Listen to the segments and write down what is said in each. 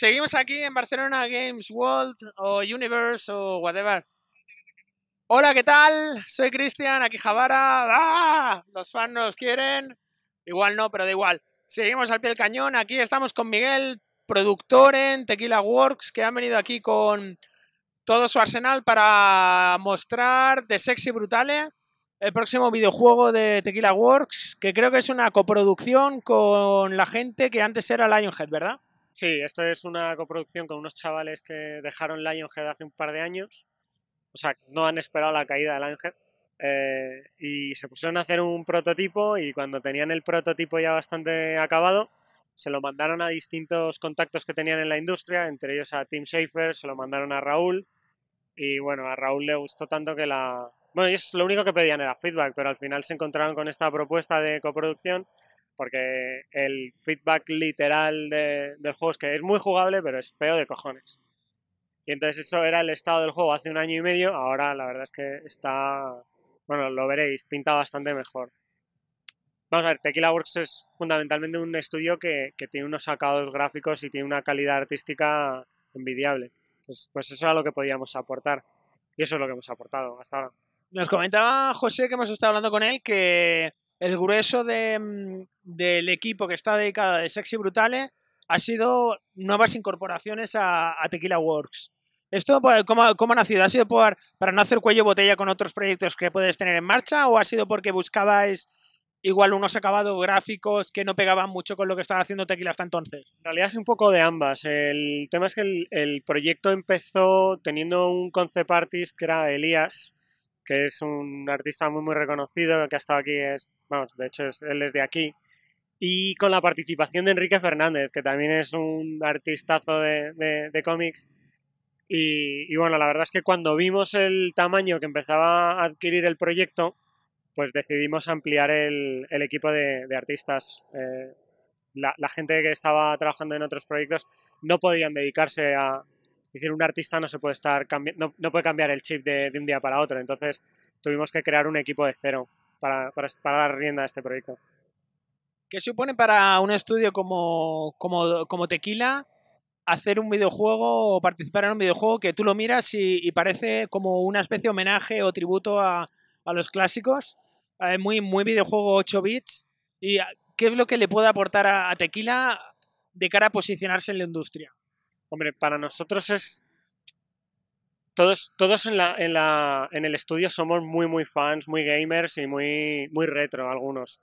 seguimos aquí en Barcelona Games World o Universe o whatever. Hola, ¿qué tal? Soy Cristian, aquí Javara. ¡Ah! Los fans nos quieren. Igual no, pero da igual. Seguimos al pie del cañón. Aquí estamos con Miguel, productor en Tequila Works, que ha venido aquí con todo su arsenal para mostrar The Sexy Brutale el próximo videojuego de Tequila Works, que creo que es una coproducción con la gente que antes era Lionhead, ¿verdad? Sí, esto es una coproducción con unos chavales que dejaron Lionhead hace un par de años. O sea, no han esperado la caída de Lionhead. Eh, y se pusieron a hacer un prototipo y cuando tenían el prototipo ya bastante acabado, se lo mandaron a distintos contactos que tenían en la industria, entre ellos a Tim Schafer, se lo mandaron a Raúl. Y bueno, a Raúl le gustó tanto que la... Bueno, es lo único que pedían era feedback, pero al final se encontraron con esta propuesta de coproducción porque el feedback literal del juego es que es muy jugable, pero es feo de cojones. Y entonces eso era el estado del juego hace un año y medio, ahora la verdad es que está, bueno, lo veréis, pinta bastante mejor. Vamos a ver, Tequila Works es fundamentalmente un estudio que, tiene unos sacados gráficos y tiene una calidad artística envidiable. Pues, pues eso era lo que podíamos aportar. Y eso es lo que hemos aportado hasta ahora. Nos comentaba José, que hemos estado hablando con él, que el grueso de, mm, del equipo que está dedicada de Sexy Brutales ha sido nuevas incorporaciones a, Tequila Works. ¿Esto ¿cómo, cómo, ha nacido? ¿Ha sido para no hacer cuello botella con otros proyectos que puedes tener en marcha o ha sido porque buscabais igual unos acabados gráficos que no pegaban mucho con lo que estaba haciendo Tequila hasta entonces? En realidad es un poco de ambas. El tema es que el, proyecto empezó teniendo un concept artist que era Elías, que es un artista muy muy reconocido que ha estado aquí, es, vamos, de hecho él es de aquí y con la participación de Enrique Fernández, que también es un artistazo de, cómics. Y, bueno, la verdad es que cuando vimos el tamaño que empezaba a adquirir el proyecto, pues decidimos ampliar el, equipo de, artistas. Eh, la, gente que estaba trabajando en otros proyectos no podían dedicarse a... decir, un artista no se puede estar no, puede cambiar el chip de, un día para otro. Entonces tuvimos que crear un equipo de cero para, para, para dar rienda a este proyecto. ¿Qué supone para un estudio como, Tequila hacer un videojuego o participar en un videojuego que tú lo miras y, parece como una especie de homenaje o tributo a, los clásicos? Eh, muy, muy videojuego 8 bits. ¿Y ah, qué es lo que le puede aportar a, Tequila de cara a posicionarse en la industria? Hombre, para nosotros es todos, todos en, en, el estudio somos muy, muy fans, muy gamers y muy, muy retro algunos.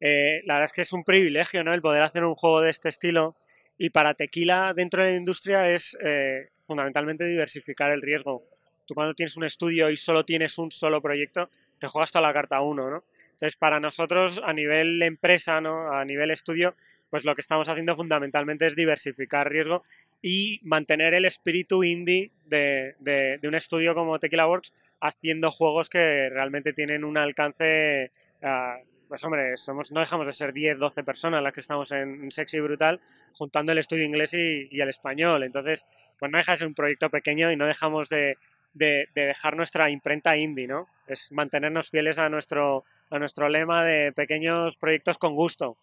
Eh, la verdad es que es un privilegio, ¿no? El poder hacer un juego de este estilo. Y para tequila dentro de la industria es eh, fundamentalmente diversificar el riesgo. Tú cuando tienes un estudio y solo tienes un solo proyecto, te juegas toda la carta uno, ¿no? Entonces, para nosotros, a nivel empresa, ¿no? A nivel estudio, pues lo que estamos haciendo fundamentalmente es diversificar riesgo y mantener el espíritu indie de, un estudio como Tequila Works haciendo juegos que realmente tienen un alcance ah, pues hombre, somos, no dejamos de ser 10, 12 personas las que estamos en Sexy Brutal, juntando el estudio inglés y, el español. Entonces, pues no deja de un proyecto pequeño y no dejamos de, dejar nuestra imprenta indie, ¿no? Es mantenernos fieles a nuestro, a nuestro lema de pequeños proyectos con gusto.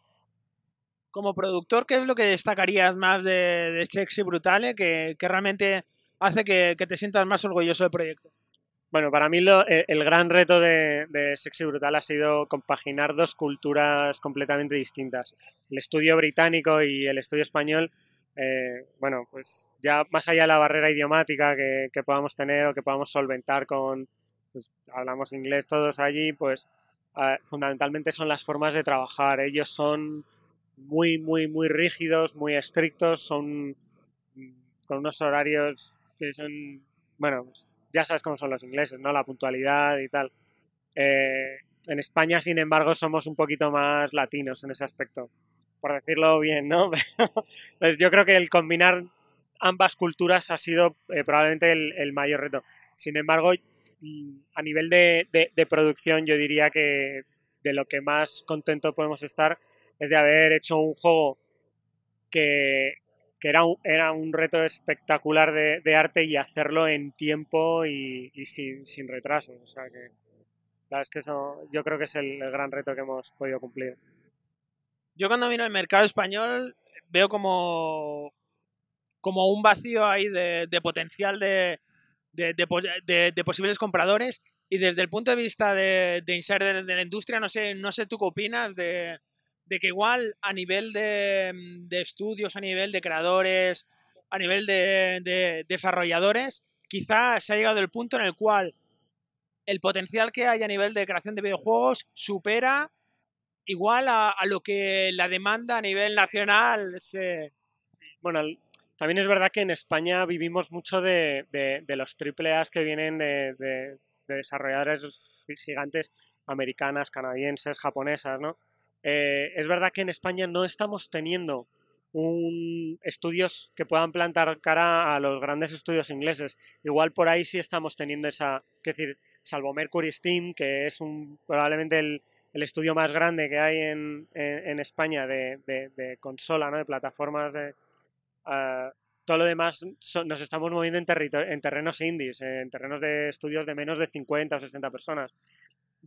Como productor, ¿qué es lo que destacarías más de, Sexy Brutal eh? que, que realmente hace que te sientas más orgulloso del proyecto? Bueno, para mí eh, el gran reto de, Sexy Brutal ha sido compaginar dos culturas completamente distintas. El estudio británico y el estudio español, eh, bueno, pues ya más allá de la barrera idiomática que, podamos tener o que podamos solventar con, pues hablamos inglés todos allí, pues ah, fundamentalmente son las formas de trabajar. Ellos son muy, muy, muy rígidos, muy estrictos, son mm, con unos horarios que son, bueno, pues, ya sabes cómo son los ingleses, ¿no? La puntualidad y tal. Eh, en España, sin embargo, somos un poquito más latinos en ese aspecto, por decirlo bien, ¿no? Pues yo creo que el combinar ambas culturas ha sido eh, probablemente el, mayor reto. Sin embargo, a nivel de, de producción, yo diría que de lo que más contento podemos estar es de haber hecho un juego que, que era un, era un reto espectacular de, arte y hacerlo en tiempo y, sin, retraso. O sea que la verdad es que eso yo creo que es el, gran reto que hemos podido cumplir. Yo cuando miro el mercado español veo como, como un vacío ahí de, potencial de, de, posibles compradores y desde el punto de vista de, insert de la industria, no sé, no sé tú qué opinas de, de que igual a nivel mm, de, estudios, a nivel de creadores, a nivel de, desarrolladores, quizás se ha llegado el punto en el cual el potencial que hay a nivel de creación de videojuegos supera igual a, lo que la demanda a nivel nacional se... Bueno, también es verdad que en España vivimos mucho de, los triple A que vienen de, de, desarrolladores gigantes americanas, canadienses, japonesas, ¿no? Eh, es verdad que en España no estamos teniendo estudios que puedan plantar cara a los grandes estudios ingleses. Igual por ahí sí estamos teniendo esa, es decir, salvo Mercury Steam, que es probablemente el, estudio más grande que hay en, España de, consola, ¿no? de plataformas, de, ah, todo lo demás nos estamos moviendo en terrenos indies, en terrenos de estudios de menos de 50 o 60 personas.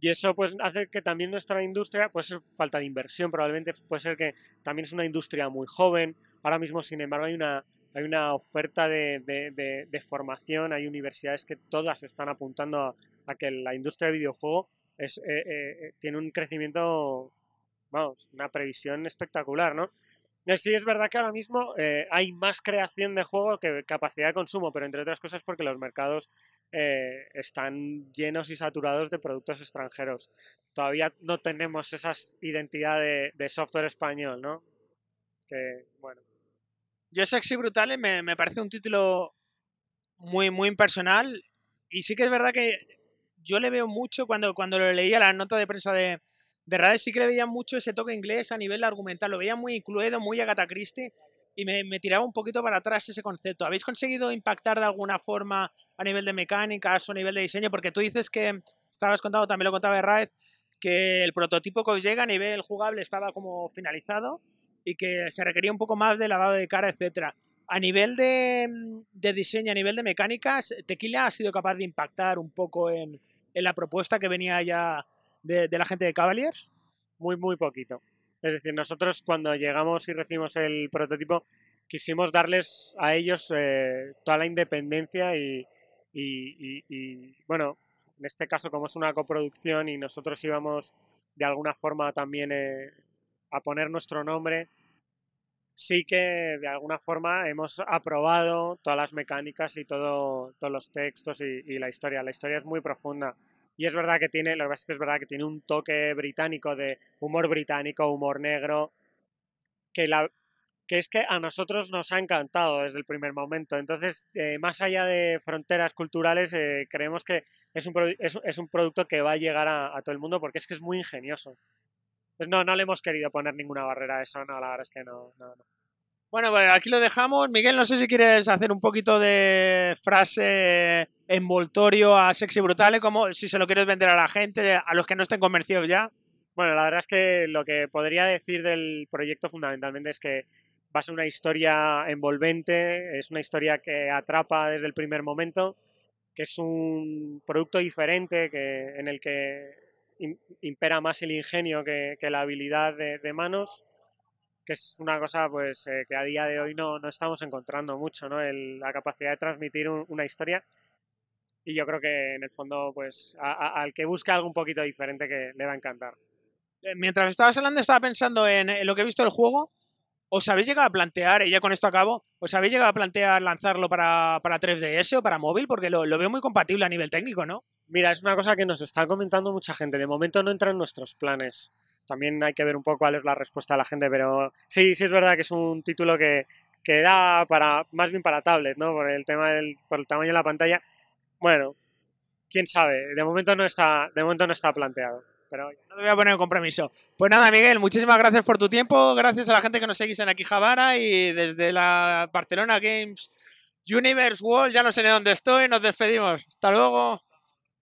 Y eso pues hace que también nuestra industria, puede ser falta de inversión, probablemente puede ser que también es una industria muy joven. Ahora mismo, sin embargo, hay una, hay una oferta de, formación, hay universidades que todas están apuntando a, que la industria de videojuego es, eh, eh, eh, tiene un crecimiento, vamos, una previsión espectacular, ¿no? Eh, sí, es verdad que ahora mismo eh, hay más creación de juego que capacidad de consumo, pero entre otras cosas porque los mercados eh, están llenos y saturados de productos extranjeros. Todavía no tenemos esa identidad de, software español, ¿no? Que, bueno. Yo Sexy Brutales me, me parece un título muy, muy impersonal y sí que es verdad que yo le veo mucho cuando, cuando lo leía la nota de prensa de, de sí que le veía mucho ese toque inglés a nivel argumental, lo veía muy incluido, muy Agatha Christie, y me, tiraba un poquito para atrás ese concepto. ¿Habéis conseguido impactar de alguna forma a nivel de mecánicas o a nivel de diseño? Porque tú dices que, estabas contado también lo contaba Raed, que el prototipo que os llega a nivel jugable estaba como finalizado y que se requería un poco más de lavado de cara, etcétera. A nivel de, mm, diseño, a nivel de mecánicas, Tequila ha sido capaz de impactar un poco en la propuesta que venía ya de, la gente de Cavaliers, muy, muy poquito. Es decir, nosotros cuando llegamos y recibimos el prototipo, quisimos darles a ellos eh, toda la independencia y, bueno, en este caso como es una coproducción y nosotros íbamos de alguna forma también eh, a poner nuestro nombre, sí que de alguna forma hemos aprobado todas las mecánicas y todos los textos y la historia. La historia es muy profunda. Y es verdad que tiene, lo que es verdad que tiene un toque británico de humor británico, humor negro, que, la, que es que a nosotros nos ha encantado desde el primer momento. Entonces, eh, más allá de fronteras culturales, eh, creemos que es un, es, un, producto que va a llegar a, todo el mundo porque es que es muy ingenioso. Pues no, no le hemos querido poner ninguna barrera a eso, no, la verdad es que no, no, no. Bueno, pues aquí lo dejamos. Miguel, no sé si quieres hacer un poquito de frase envoltorio a Sexy Brutale, como si se lo quieres vender a la gente, a los que no estén convencidos ya. Bueno, la verdad es que lo que podría decir del proyecto fundamentalmente es que va a ser una historia envolvente, es una historia que atrapa desde el primer momento, que es un producto diferente que, en el que impera más el ingenio que, la habilidad de, de manos que es una cosa pues eh, que a día de hoy no, no estamos encontrando mucho, ¿no? la capacidad de transmitir una historia. Y yo creo que en el fondo, pues, al que busca algo un poquito diferente que le va a encantar. Eh, mientras estabas hablando, estaba pensando en, lo que he visto del juego. ¿Os habéis llegado a plantear, y ya con esto acabo, os habéis llegado a plantear lanzarlo para, para 3DS o para móvil? Porque lo, lo veo muy compatible a nivel técnico, ¿no? Mira, es una cosa que nos está comentando mucha gente. De momento no entra en nuestros planes también hay que ver un poco cuál es la respuesta de la gente, pero sí, sí es verdad que es un título que, que da para, más bien para tablet, ¿no? Por el tema del, por el tamaño de la pantalla. Bueno, quién sabe, de momento no está, de momento no está planteado. Pero no te voy a poner un compromiso. Pues nada, Miguel, muchísimas gracias por tu tiempo. Gracias a la gente que nos seguís en Aquí Javara y desde la Barcelona Games Universe World, ya no sé ni dónde estoy. Nos despedimos. Hasta luego.